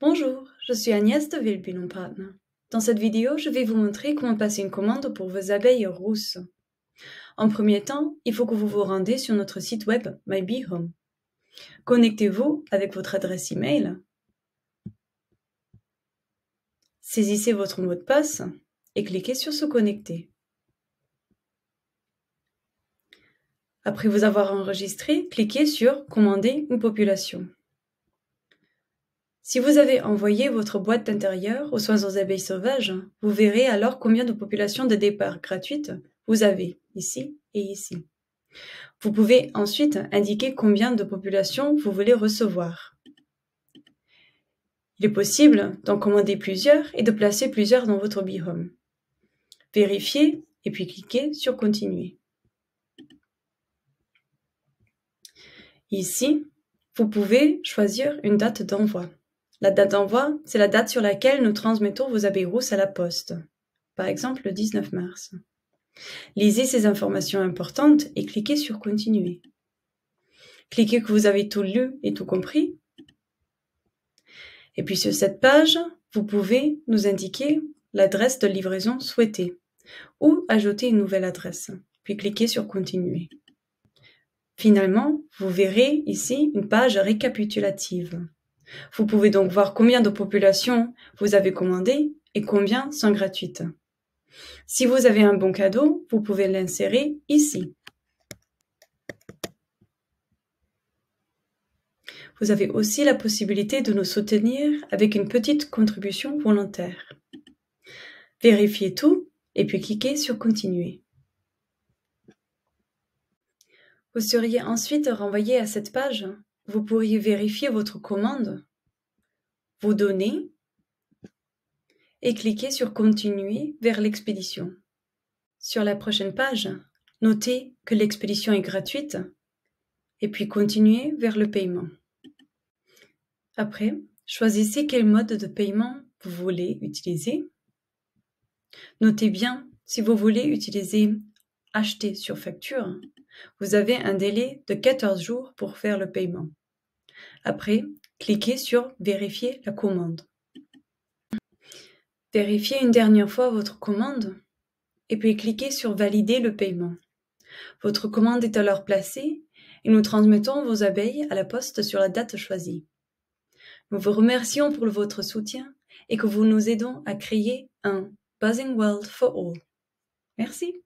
Bonjour, je suis Agnès de villepinon Dans cette vidéo, je vais vous montrer comment passer une commande pour vos abeilles rousses. En premier temps, il faut que vous vous rendez sur notre site web MyBeeHome. Connectez-vous avec votre adresse email. Saisissez votre mot de passe et cliquez sur se connecter. Après vous avoir enregistré, cliquez sur Commander une population. Si vous avez envoyé votre boîte d'intérieur aux soins aux abeilles sauvages, vous verrez alors combien de populations de départ gratuites vous avez ici et ici. Vous pouvez ensuite indiquer combien de populations vous voulez recevoir. Il est possible d'en commander plusieurs et de placer plusieurs dans votre bihome. Vérifiez et puis cliquez sur Continuer. Ici, vous pouvez choisir une date d'envoi. La date d'envoi, c'est la date sur laquelle nous transmettons vos abeilles rousses à la poste, par exemple le 19 mars. Lisez ces informations importantes et cliquez sur Continuer. Cliquez que vous avez tout lu et tout compris. Et puis sur cette page, vous pouvez nous indiquer l'adresse de livraison souhaitée ou ajouter une nouvelle adresse, puis cliquez sur Continuer. Finalement, vous verrez ici une page récapitulative vous pouvez donc voir combien de populations vous avez commandées et combien sont gratuites. Si vous avez un bon cadeau, vous pouvez l'insérer ici. Vous avez aussi la possibilité de nous soutenir avec une petite contribution volontaire. Vérifiez tout et puis cliquez sur Continuer. Vous seriez ensuite renvoyé à cette page vous pourriez vérifier votre commande, vos données et cliquer sur Continuer vers l'expédition. Sur la prochaine page, notez que l'expédition est gratuite et puis continuez vers le paiement. Après, choisissez quel mode de paiement vous voulez utiliser. Notez bien, si vous voulez utiliser acheter sur facture, vous avez un délai de 14 jours pour faire le paiement. Après, cliquez sur Vérifier la commande. Vérifiez une dernière fois votre commande et puis cliquez sur Valider le paiement. Votre commande est alors placée et nous transmettons vos abeilles à la poste sur la date choisie. Nous vous remercions pour votre soutien et que vous nous aidons à créer un Buzzing World for All. Merci.